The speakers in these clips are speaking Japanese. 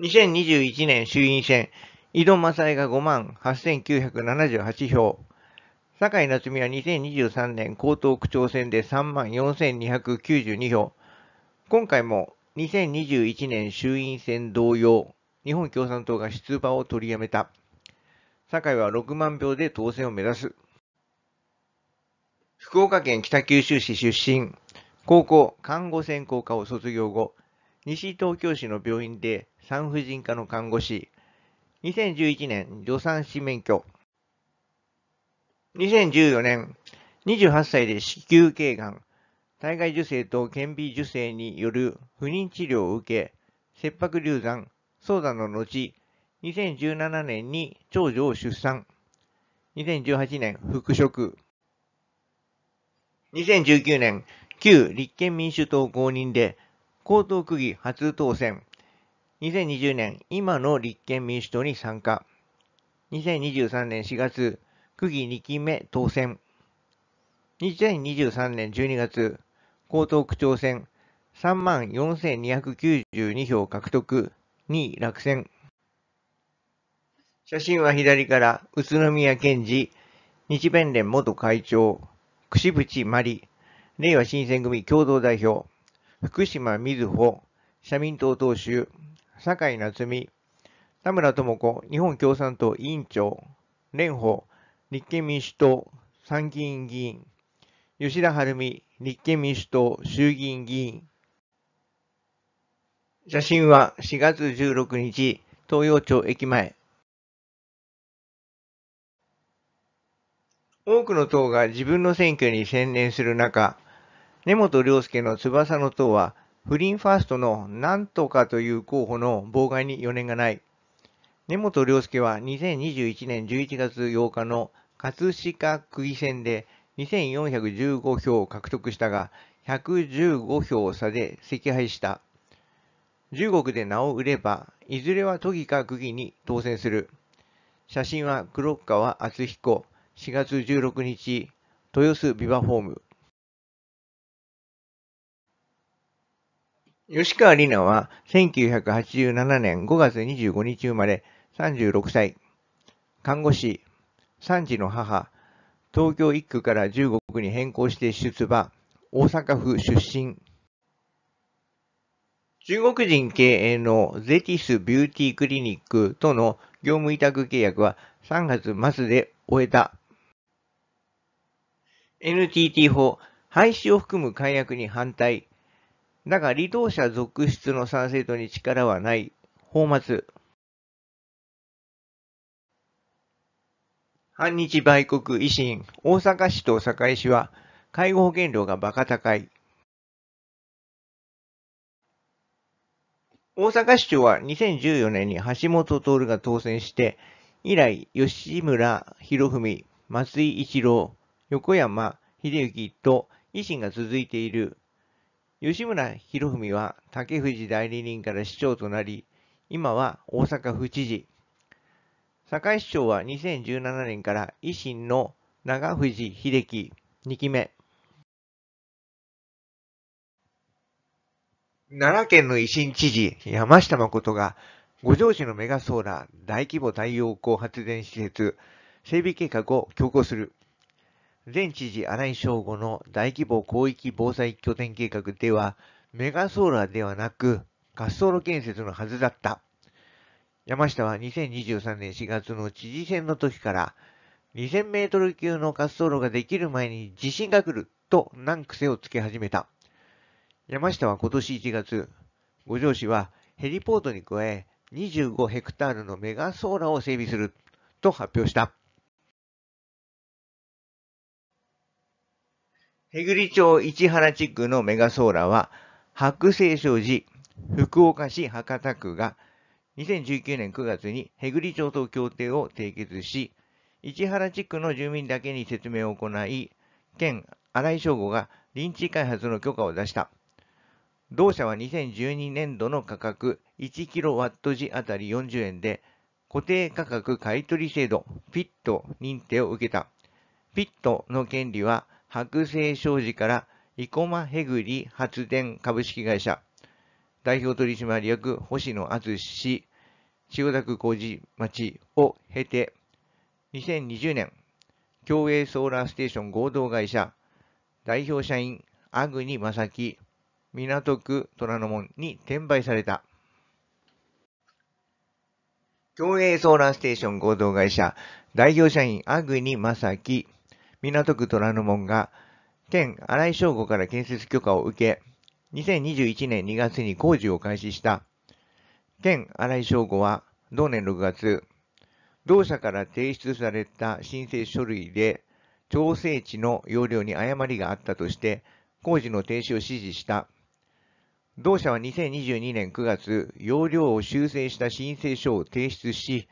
2021年衆院選、井戸正恵が5万8978票、坂井夏美は2023年江東区長選で3万4292票、今回も2021年衆院選同様、日本共産党が出馬を取りやめた。坂井は6万票で当選を目指す。福岡県北九州市出身、高校看護専攻科を卒業後、西東京市の病院で産婦人科の看護師、2011年、助産師免許、2014年、28歳で子宮頸がん、体外受精と顕微授精による不妊治療を受け、切迫流産、早産の後、2017年に長女を出産。2018年、復職。2019年、旧立憲民主党公認で、江東区議初当選。2020年、今の立憲民主党に参加。2023年4月、区議2期目当選。2023年12月、江東区長選、3万4292票獲得、2位落選。写真は左から、宇都宮健治、日弁連元会長、櫛渕麻里、令和新選組共同代表、福島瑞穂、社民党党首、酒井夏美、田村智子、日本共産党委員長、蓮舫、立憲民主党、参議院議員、吉田晴美、立憲民主党衆議院議員。写真は4月16日、東洋町駅前。多くの党が自分の選挙に専念する中、根本良介の翼の党は不倫ファーストのなんとかという候補の妨害に余念がない。根本良介は2021年11月8日の葛飾区議選で2415票を獲得したが、115票差で惜敗した。中国で名を売れば、いずれは都議か区議に当選する。写真は黒川敦彦、4月16日、豊洲ビバホーム。吉川里奈は1987年5月25日生まれ36歳、看護師、3児の母、東京1区から15区に変更して出馬、大阪府出身。中国人経営のゼティスビューティークリニックとの業務委託契約は3月末で終えた。NTT 法廃止を含む解約に反対。だが、離党者続出の参政党に力はない。泡沫。反日売国維新、大阪市と堺市は、介護保険料がバカ高い。大阪市長は2014年に橋本徹が当選して、以来、吉村博文、松井一郎、横山秀幸と維新が続いている。吉村博文は竹藤代理人から市長となり、今は大阪府知事。堺市長は2017年から維新の長藤秀樹2期目。奈良県の維新知事、山下誠が、五条市のメガソーラー大規模太陽光発電施設整備計画を強行する。前知事新井翔吾の大規模広域防災拠点計画では、メガソーラーではなく、滑走路建設のはずだった。山下は2023年4月の知事選の時から、2000メートル級の滑走路ができる前に地震が来ると難癖をつけ始めた。山下は今年1月、五条市はヘリポートに加え25ヘクタールのメガソーラーを整備すると発表した。へぐり町市原地区のメガソーラは、白星商寺、福岡市博多区が、2019年9月にへぐり町と協定を締結し、市原地区の住民だけに説明を行い、県新井省吾が臨地開発の許可を出した。同社は2012年度の価格 1kWh あたり40円で、固定価格買取制度、ピット認定を受けた。ピットの権利は、白星商事から生駒ヘグリ発電株式会社、代表取締役星野敦氏、千代田区工事町を経て、2020年、共栄ソーラーステーション合同会社、代表社員、アグニ正樹、港区虎ノ門に転売された。共栄ソーラーステーション合同会社、代表社員、アグニ正樹、港区虎ノ門が、県荒井省吾から建設許可を受け、2021年2月に工事を開始した。県荒井省吾は、同年6月、同社から提出された申請書類で、調整値の容量に誤りがあったとして、工事の停止を指示した。同社は2022年9月、容量を修正した申請書を提出し、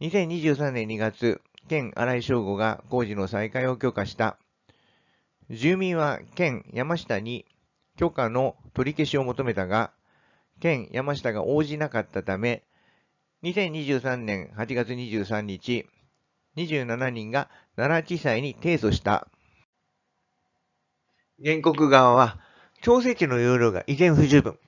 2023年2月、県新井省吾が工事の再開を許可した。住民は県山下に許可の取り消しを求めたが、県山下が応じなかったため、2023年8月23日、27人が奈良地裁に提訴した。原告側は、調整地の容量が依然不十分、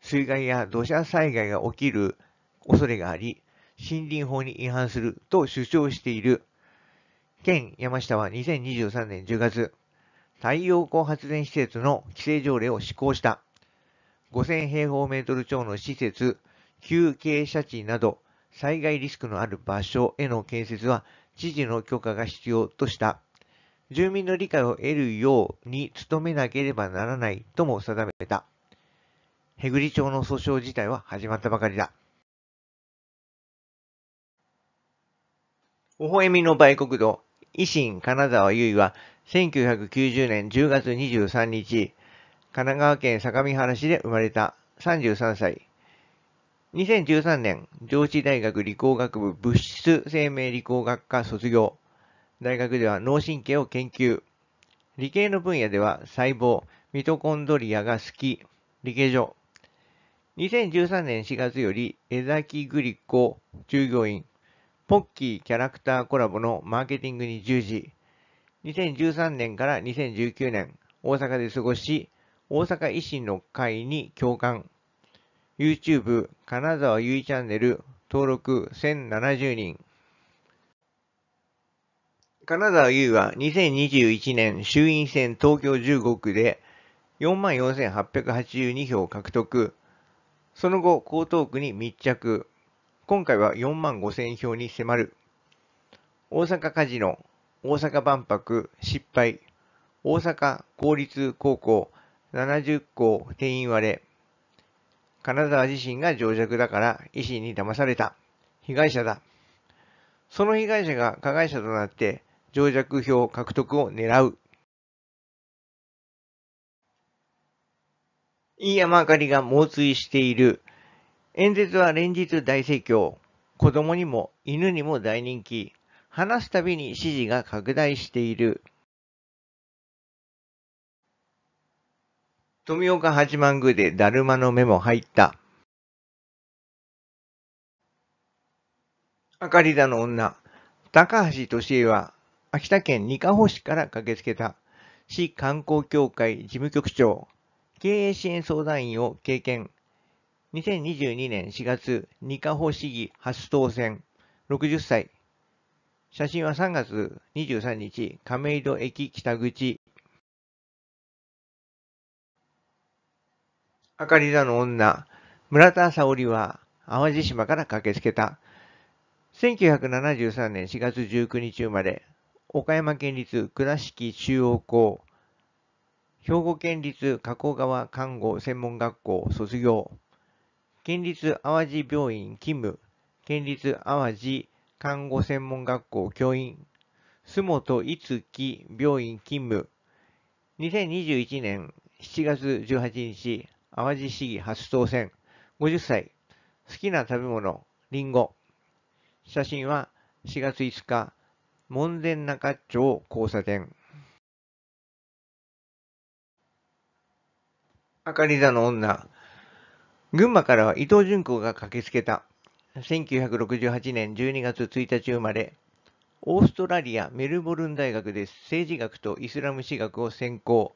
水害や土砂災害が起きる恐れがあり、森林法に違反すると主張している県山下は2023年10月、太陽光発電施設の規制条例を施行した。5000平方メートル超の施設、休憩車地など災害リスクのある場所への建設は知事の許可が必要とした。住民の理解を得るように努めなければならないとも定めた。へぐり町の訴訟自体は始まったばかりだ。微笑みの売国土、維新金沢優衣は、1990年10月23日、神奈川県相模原市で生まれた33歳。2013年、上智大学理工学部物質生命理工学科卒業。大学では脳神経を研究。理系の分野では細胞、ミトコンドリアが好き、理系所。2013年4月より江崎グリコ従業員、ポッキーキャラクターコラボのマーケティングに従事、2013年から2019年、大阪で過ごし、大阪維新の会に共感、YouTube 金沢ゆいチャンネル登録1070人、金沢優は2021年衆院選東京15区で44,882票を獲得。その後、江東区に密着。今回は4万5千票に迫る。大阪カジノ、大阪万博失敗、大阪公立高校70校定員割れ、金沢自身が情弱だから維新に騙された。被害者だ。その被害者が加害者となって情弱票獲得を狙う。飯山あかりが猛追している演説は連日大盛況。子供にも犬にも大人気。話すたびに支持が拡大している。富岡八幡宮でだるまの目も入った。あかりだの女、高橋俊恵は秋田県にかほ市から駆けつけた市観光協会事務局長、経営支援相談員を経験。2022年4月、二カ保市議初当選、60歳。写真は3月23日、亀戸駅北口。あかり座の女、村田沙織は淡路島から駆けつけた。1973年4月19日生まれ、岡山県立倉敷中央校、兵庫県立加古川看護専門学校卒業。県立淡路病院勤務、県立淡路看護専門学校教員、洲本いつき病院勤務、2021年7月18日、淡路市議初当選、50歳、好きな食べ物、りんご。写真は4月5日、門前中町交差点。あかり座の女、群馬からは伊藤淳子が駆けつけた。1968年12月1日生まれ、オーストラリア・メルボルン大学で政治学とイスラム史学を専攻。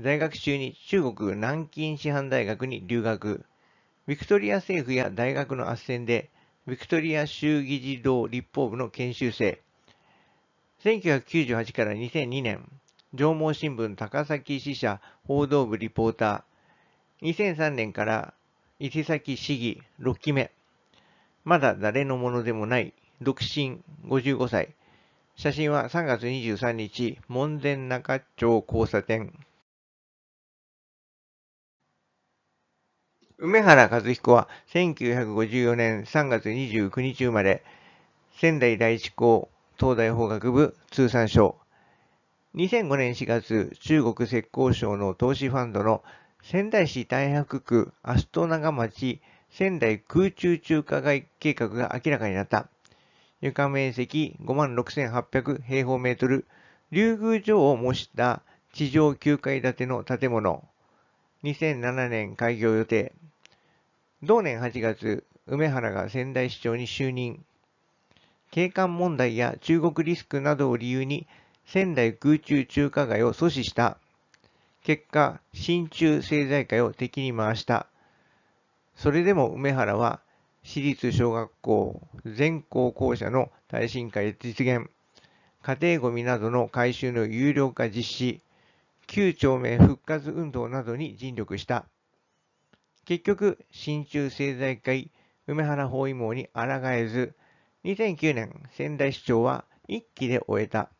在学中に中国南京師範大学に留学。ビクトリア政府や大学の斡旋で、ビクトリア州議事堂立法部の研修生。1998から2002年、上毛新聞高崎支社報道部リポーター。2003年から伊勢崎市議6期目。まだ誰のものでもない、独身55歳。写真は3月23日、門前中町交差点。梅原和彦は1954年3月29日生まれ、仙台第一高東大法学部通産省。2005年4月、中国浙江省の投資ファンドの仙台市大白区ト戸長町仙台空中中華街計画が明らかになった。床面積56,800平方メートル、竜宮城を模した地上9階建ての建物、2007年開業予定。同年8月、梅原が仙台市長に就任。景観問題や中国リスクなどを理由に仙台空中中華街を阻止した。結果、真鍮政財界を敵に回した。それでも梅原は、私立小学校全校校舎の耐震化実現、家庭ごみなどの回収の有料化実施、旧町名復活運動などに尽力した。結局、新中政財界梅原包囲網に抗えず、2009年仙台市長は1期で終えた。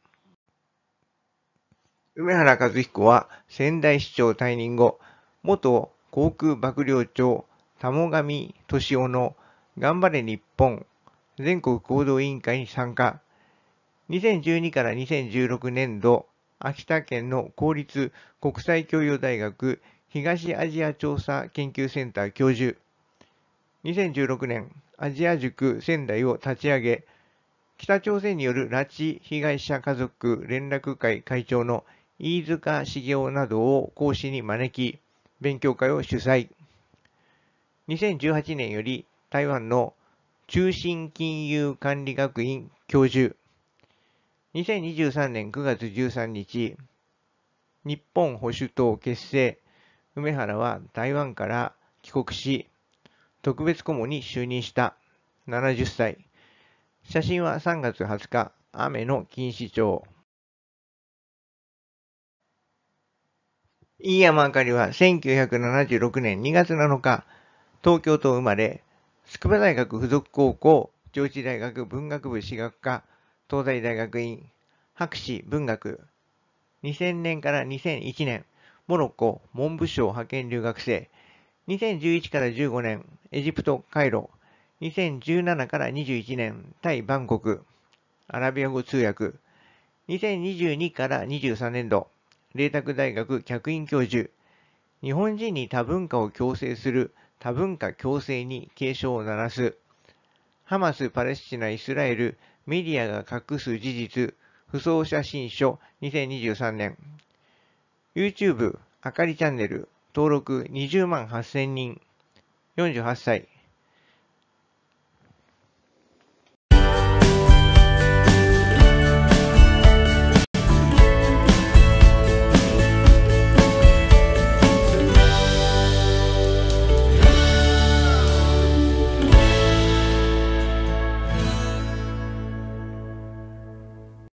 梅原和彦は仙台市長退任後、元航空幕僚長、田母上俊夫の頑張れ日本全国行動委員会に参加。2012から2016年度、秋田県の公立国際教養大学東アジア調査研究センター教授。2016年、アジア塾仙台を立ち上げ、北朝鮮による拉致被害者家族連絡会会長の飯塚茂雄などを講師に招き、勉強会を主催。2018年より台湾の中心金融管理学院教授。2023年9月13日、日本保守党結成。梅原は台湾から帰国し、特別顧問に就任した。70歳。写真は3月20日、雨の錦糸町。飯山あかりは1976年2月7日、東京都生まれ、筑波大学附属高校、上智大学文学部史学科、東大大学院、博士文学、2000年から2001年、モロッコ文部省派遣留学生、2011から15年、エジプト・カイロ、2017から21年、タイ・バンコク、アラビア語通訳、2022から23年度、麗澤大学客員教授、日本人に多文化を共生する多文化共生に警鐘を鳴らす、ハマス・パレスチナ・イスラエル、メディアが隠す事実、不走写真書2023年、YouTube、あかりチャンネル、登録20万8000人、48歳、